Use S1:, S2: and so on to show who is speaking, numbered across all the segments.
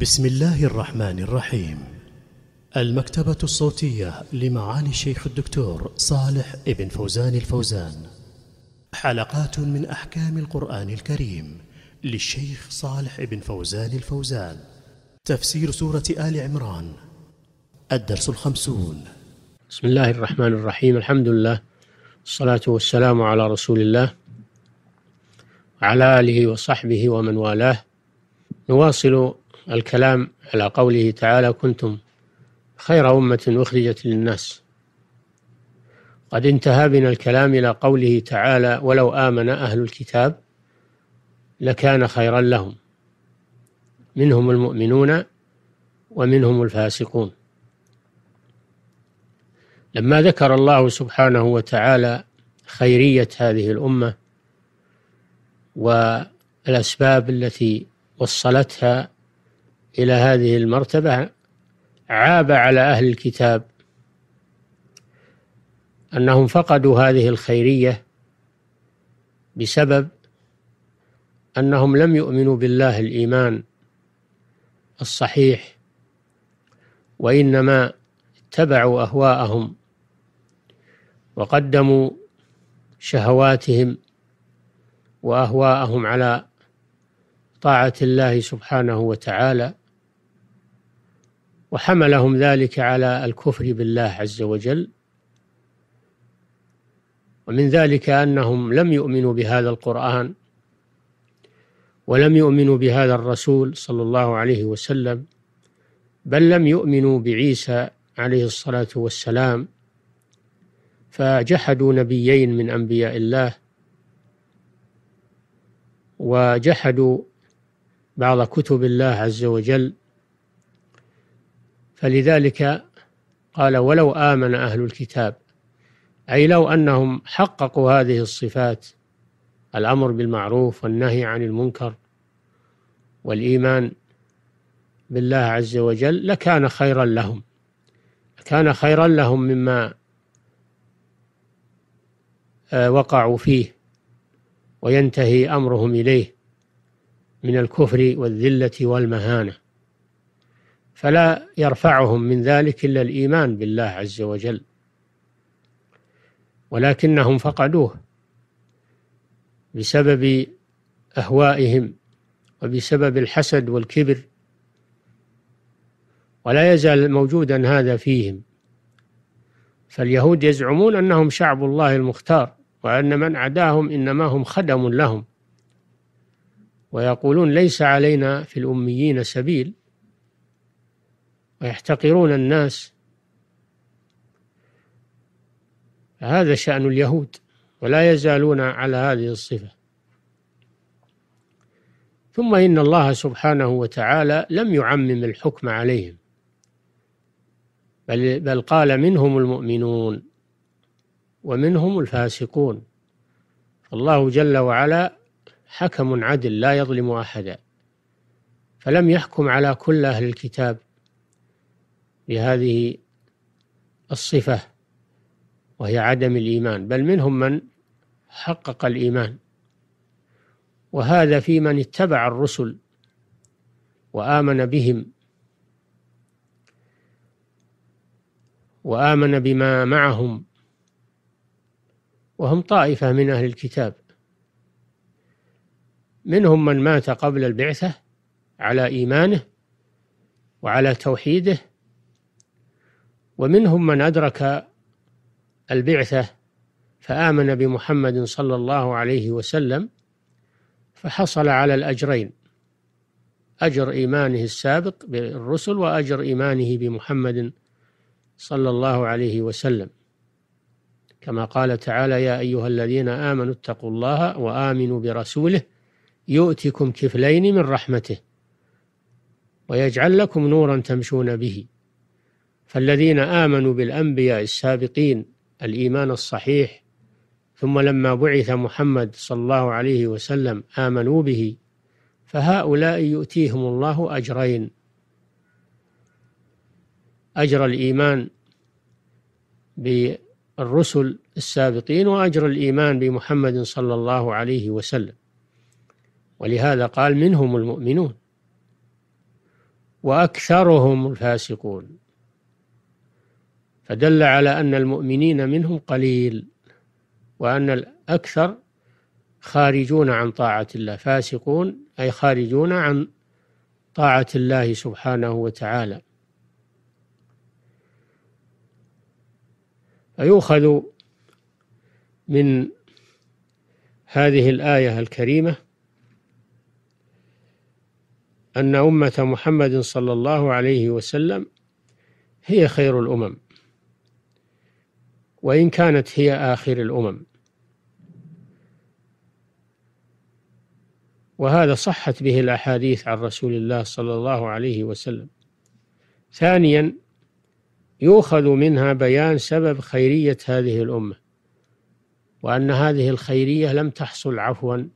S1: بسم الله الرحمن الرحيم المكتبة الصوتية لمعالي الشيخ الدكتور صالح ابن فوزان الفوزان حلقات من أحكام القرآن الكريم للشيخ صالح ابن فوزان الفوزان تفسير سورة آل عمران الدرس الخمسون بسم الله الرحمن الرحيم الحمد لله الصلاة والسلام على رسول الله وعلى آله وصحبه ومن والاه نواصل الكلام على قوله تعالى كنتم خير أمة أخرجت للناس قد انتهى بنا الكلام إلى قوله تعالى ولو آمن أهل الكتاب لكان خيرا لهم منهم المؤمنون ومنهم الفاسقون لما ذكر الله سبحانه وتعالى خيرية هذه الأمة والأسباب التي وصلتها إلى هذه المرتبة عاب على أهل الكتاب أنهم فقدوا هذه الخيرية بسبب أنهم لم يؤمنوا بالله الإيمان الصحيح وإنما اتبعوا أهواءهم وقدموا شهواتهم وأهواءهم على طاعة الله سبحانه وتعالى وحملهم ذلك على الكفر بالله عز وجل ومن ذلك أنهم لم يؤمنوا بهذا القرآن ولم يؤمنوا بهذا الرسول صلى الله عليه وسلم بل لم يؤمنوا بعيسى عليه الصلاة والسلام فجحدوا نبيين من أنبياء الله وجحدوا بعض كتب الله عز وجل فلذلك قال ولو آمن أهل الكتاب أي لو أنهم حققوا هذه الصفات الأمر بالمعروف والنهي عن المنكر والإيمان بالله عز وجل لكان خيرا لهم كان خيرا لهم مما آه، وقعوا فيه وينتهي أمرهم إليه من الكفر والذلة والمهانة فلا يرفعهم من ذلك إلا الإيمان بالله عز وجل ولكنهم فقدوه بسبب أهوائهم وبسبب الحسد والكبر ولا يزال موجودا هذا فيهم فاليهود يزعمون أنهم شعب الله المختار وأن من عداهم إنما هم خدم لهم ويقولون ليس علينا في الأميين سبيل ويحتقرون الناس هذا شأن اليهود ولا يزالون على هذه الصفة ثم إن الله سبحانه وتعالى لم يعمم الحكم عليهم بل, بل قال منهم المؤمنون ومنهم الفاسقون الله جل وعلا حكم عدل لا يظلم أحدا فلم يحكم على كل أهل الكتاب بهذه الصفة وهي عدم الإيمان بل منهم من حقق الإيمان وهذا في من اتبع الرسل وآمن بهم وآمن بما معهم وهم طائفة من أهل الكتاب منهم من مات قبل البعثة على إيمانه وعلى توحيده ومنهم من أدرك البعثة فآمن بمحمد صلى الله عليه وسلم فحصل على الأجرين أجر إيمانه السابق بالرسل وأجر إيمانه بمحمد صلى الله عليه وسلم كما قال تعالى يا أيها الذين آمنوا اتقوا الله وآمنوا برسوله يؤتكم كفلين من رحمته ويجعل لكم نورا تمشون به فالذين آمنوا بالأنبياء السابقين الإيمان الصحيح ثم لما بعث محمد صلى الله عليه وسلم آمنوا به فهؤلاء يؤتيهم الله أجرين أجر الإيمان بالرسل السابقين وأجر الإيمان بمحمد صلى الله عليه وسلم ولهذا قال منهم المؤمنون وأكثرهم الفاسقون فدل على أن المؤمنين منهم قليل وأن الأكثر خارجون عن طاعة الله فاسقون أي خارجون عن طاعة الله سبحانه وتعالى فيؤخذ من هذه الآية الكريمة أن أمة محمد صلى الله عليه وسلم هي خير الأمم وإن كانت هي آخر الأمم وهذا صحت به الأحاديث عن رسول الله صلى الله عليه وسلم ثانيا يؤخذ منها بيان سبب خيرية هذه الأمة وأن هذه الخيرية لم تحصل عفوا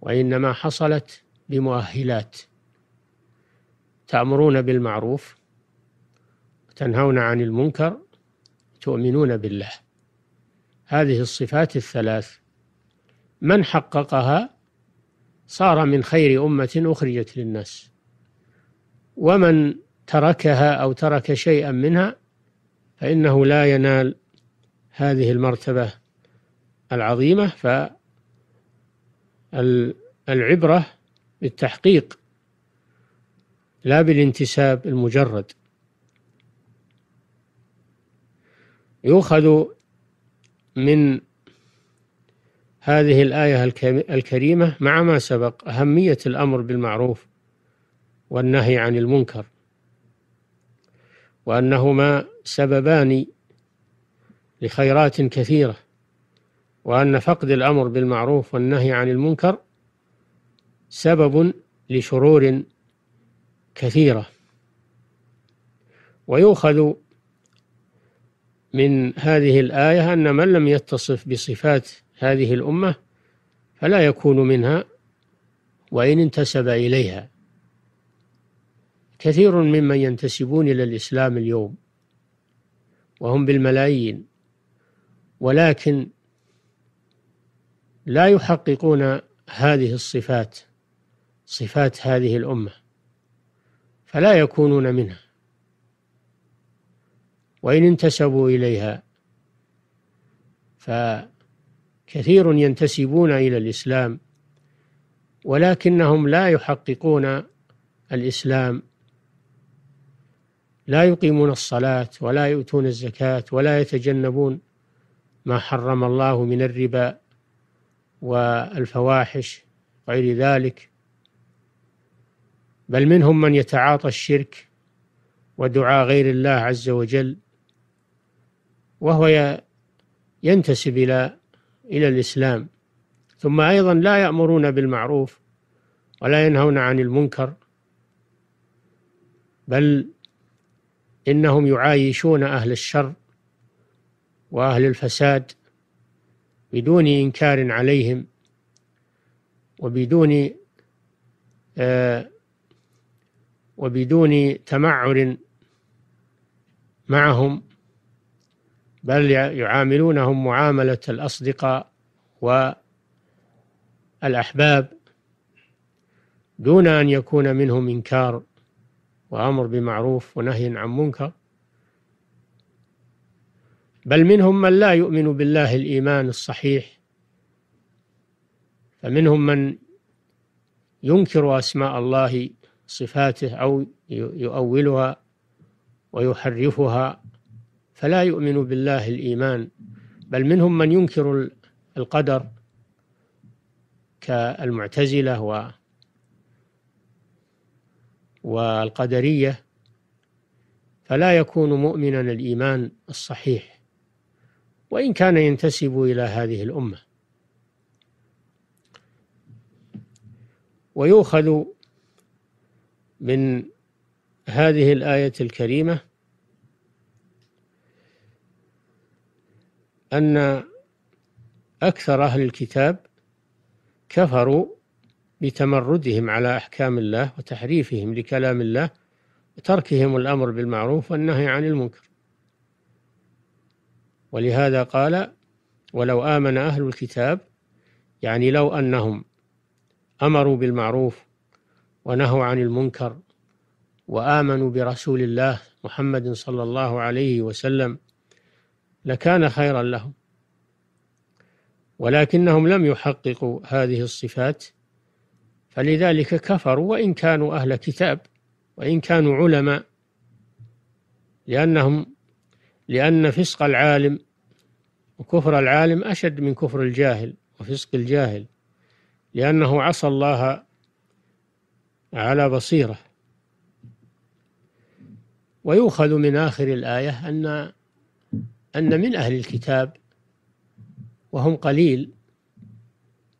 S1: وإنما حصلت بمؤهلات تأمرون بالمعروف وتنهون عن المنكر تؤمنون بالله هذه الصفات الثلاث من حققها صار من خير أمة أخرجت للناس ومن تركها أو ترك شيئا منها فإنه لا ينال هذه المرتبة العظيمة فالعبرة بالتحقيق لا بالانتساب المجرد يؤخذ من هذه الآية الكريمة مع ما سبق أهمية الأمر بالمعروف والنهي عن المنكر وأنهما سببان لخيرات كثيرة وأن فقد الأمر بالمعروف والنهي عن المنكر سبب لشرور كثيرة ويؤخذ من هذه الآية أن من لم يتصف بصفات هذه الأمة فلا يكون منها وإن انتسب إليها كثير ممن ينتسبون إلى الإسلام اليوم وهم بالملايين ولكن لا يحققون هذه الصفات صفات هذه الأمة فلا يكونون منها وإن انتسبوا إليها فكثير ينتسبون إلى الإسلام ولكنهم لا يحققون الإسلام لا يقيمون الصلاة ولا يؤتون الزكاة ولا يتجنبون ما حرم الله من الربا والفواحش غير ذلك بل منهم من يتعاطى الشرك ودعاء غير الله عز وجل وهو ينتسب إلى إلى الإسلام ثم أيضا لا يأمرون بالمعروف ولا ينهون عن المنكر بل إنهم يعايشون أهل الشر وأهل الفساد بدون إنكار عليهم وبدون آه، وبدون تمعر معهم بل يعاملونهم معاملة الأصدقاء والأحباب دون أن يكون منهم إنكار وأمر بمعروف ونهي عن منكر بل منهم من لا يؤمن بالله الإيمان الصحيح فمنهم من ينكر أسماء الله صفاته أو يؤولها ويحرفها فلا يؤمن بالله الإيمان بل منهم من ينكر القدر كالمعتزلة و والقدرية فلا يكون مؤمنا الإيمان الصحيح وإن كان ينتسب إلى هذه الأمة ويؤخذ من هذه الآية الكريمة أن أكثر أهل الكتاب كفروا بتمردهم على أحكام الله وتحريفهم لكلام الله وتركهم الأمر بالمعروف والنهي عن المنكر ولهذا قال ولو آمن أهل الكتاب يعني لو أنهم أمروا بالمعروف ونهوا عن المنكر وآمنوا برسول الله محمد صلى الله عليه وسلم لكان خيرا لهم ولكنهم لم يحققوا هذه الصفات فلذلك كفروا وإن كانوا أهل كتاب وإن كانوا علماء لأنهم لأن فسق العالم وكفر العالم أشد من كفر الجاهل وفسق الجاهل لأنه عصى الله على بصيرة ويؤخذ من آخر الآية أن أن من أهل الكتاب وهم قليل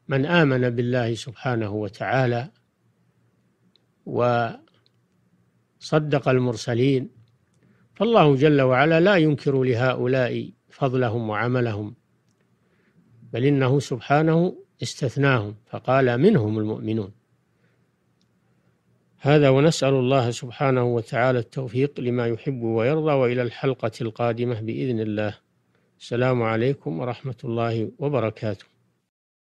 S1: من آمن بالله سبحانه وتعالى وصدق المرسلين فالله جل وعلا لا ينكر لهؤلاء فضلهم وعملهم بل إنه سبحانه استثناهم فقال منهم المؤمنون هذا ونسأل الله سبحانه وتعالى التوفيق لما يحب ويرضى وإلى الحلقة القادمة بإذن الله السلام عليكم ورحمة الله وبركاته